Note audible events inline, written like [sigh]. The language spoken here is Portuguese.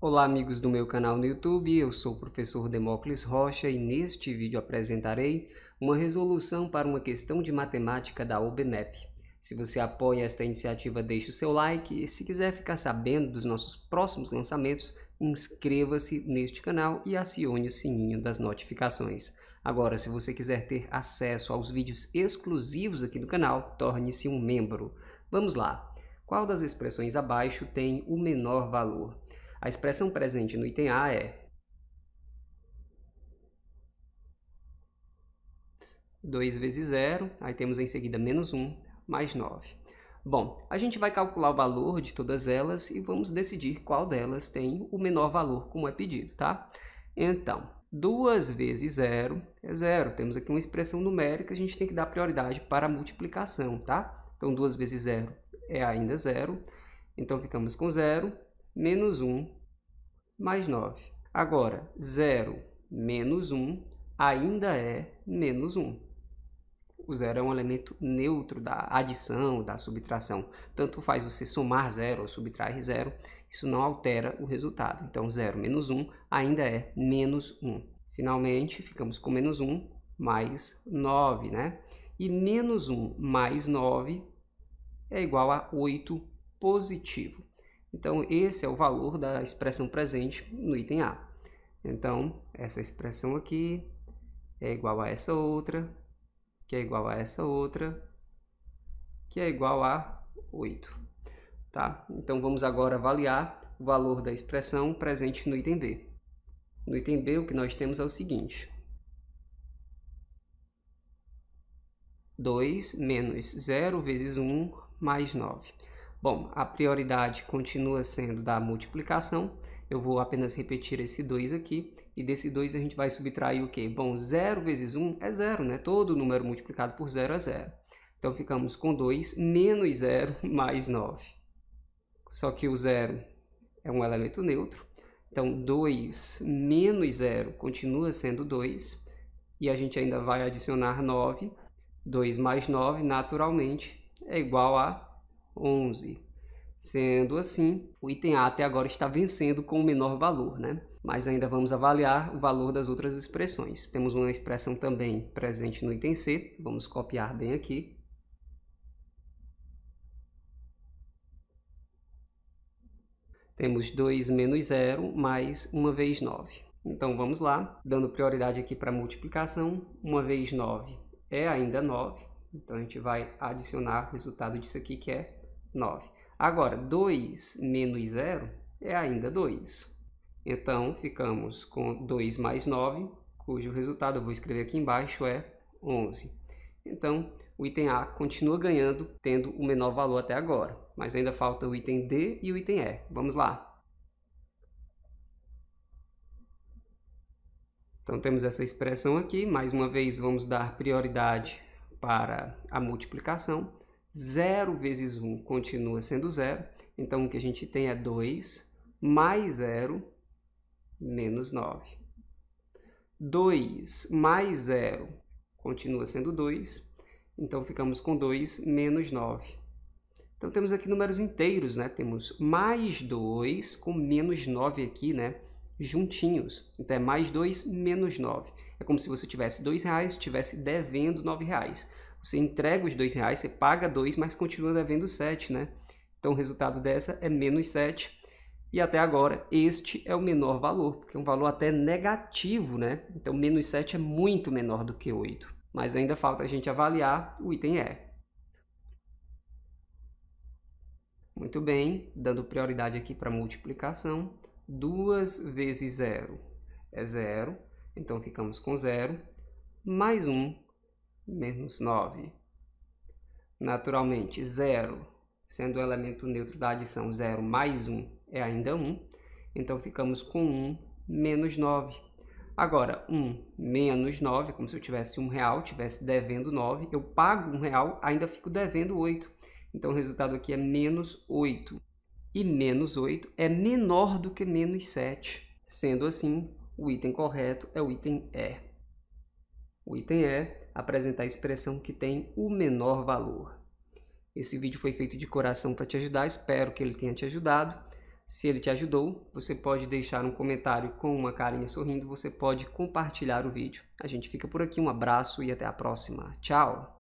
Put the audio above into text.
Olá amigos do meu canal no YouTube, eu sou o professor Demócles Rocha e neste vídeo apresentarei uma resolução para uma questão de matemática da OBMEP. Se você apoia esta iniciativa, deixe o seu like e se quiser ficar sabendo dos nossos próximos lançamentos, inscreva-se neste canal e acione o sininho das notificações. Agora, se você quiser ter acesso aos vídeos exclusivos aqui do canal, torne-se um membro. Vamos lá! Qual das expressões abaixo tem o menor valor? A expressão presente no item A é 2 vezes 0, aí temos em seguida menos 1, mais 9. Bom, a gente vai calcular o valor de todas elas e vamos decidir qual delas tem o menor valor, como é pedido, tá? Então, 2 vezes 0 é 0. Temos aqui uma expressão numérica, a gente tem que dar prioridade para a multiplicação, tá? Então, 2 vezes 0 é ainda 0. Então, ficamos com 0 menos 1 mais 9. Agora, 0 menos 1 ainda é menos 1. O zero é um elemento neutro da adição, da subtração. Tanto faz você somar zero ou subtrair zero, isso não altera o resultado. Então, 0 menos 1 ainda é menos 1. Finalmente, ficamos com menos 1 mais 9, né? E menos 1 mais 9 é igual a 8 positivo. Então, esse é o valor da expressão presente no item A. Então, essa expressão aqui é igual a essa outra, que é igual a essa outra, que é igual a 8. Tá? Então, vamos agora avaliar o valor da expressão presente no item B. No item B, o que nós temos é o seguinte. 2 menos 0 vezes 1 mais 9. Bom, a prioridade continua sendo da multiplicação. Eu vou apenas repetir esse 2 aqui. E desse 2 a gente vai subtrair o quê? Bom, 0 vezes 1 um é 0, né? Todo número multiplicado por 0 é 0. Então, ficamos com 2 menos 0 [laughs] mais 9. Só que o 0 é um elemento neutro. Então, 2 menos 0 continua sendo 2. E a gente ainda vai adicionar 9. 2 mais 9, naturalmente, é igual a 11. Sendo assim, o item A até agora está vencendo com o menor valor, né? mas ainda vamos avaliar o valor das outras expressões. Temos uma expressão também presente no item C, vamos copiar bem aqui. Temos 2 menos 0 mais 1 vez 9. Então vamos lá, dando prioridade aqui para a multiplicação, 1 vez 9 é ainda 9, então a gente vai adicionar o resultado disso aqui que é 9. Agora, 2 menos 0 é ainda 2. Então, ficamos com 2 mais 9, cujo resultado eu vou escrever aqui embaixo é 11. Então, o item A continua ganhando, tendo o menor valor até agora. Mas ainda falta o item D e o item E. Vamos lá. Então, temos essa expressão aqui. Mais uma vez, vamos dar prioridade para a multiplicação. 0 vezes 1 continua sendo 0, então o que a gente tem é 2 mais 0 menos 9. 2 mais 0 continua sendo 2, então ficamos com 2 menos 9. Então temos aqui números inteiros, né? Temos mais 2 com menos 9 aqui, né? Juntinhos. Então é mais 2 menos 9. É como se você tivesse R$ 2,00 e estivesse devendo R$ 9,00. Você entrega os dois reais, você paga dois, mas continua devendo sete, né? Então o resultado dessa é menos 7. E até agora, este é o menor valor, porque é um valor até negativo, né? Então menos 7 é muito menor do que 8. Mas ainda falta a gente avaliar o item E. Muito bem, dando prioridade aqui para multiplicação. 2 vezes 0 é 0, então ficamos com 0. Mais 1 menos 9. Naturalmente, 0, sendo o elemento neutro da adição 0 mais 1 é ainda 1, então ficamos com 1 menos 9. Agora, 1 menos 9, como se eu tivesse 1 real, tivesse devendo 9, eu pago 1 real, ainda fico devendo 8. Então, o resultado aqui é menos 8. E menos 8 é menor do que menos 7. Sendo assim, o item correto é o item E. O item é apresentar a expressão que tem o menor valor. Esse vídeo foi feito de coração para te ajudar, espero que ele tenha te ajudado. Se ele te ajudou, você pode deixar um comentário com uma carinha sorrindo, você pode compartilhar o vídeo. A gente fica por aqui, um abraço e até a próxima. Tchau!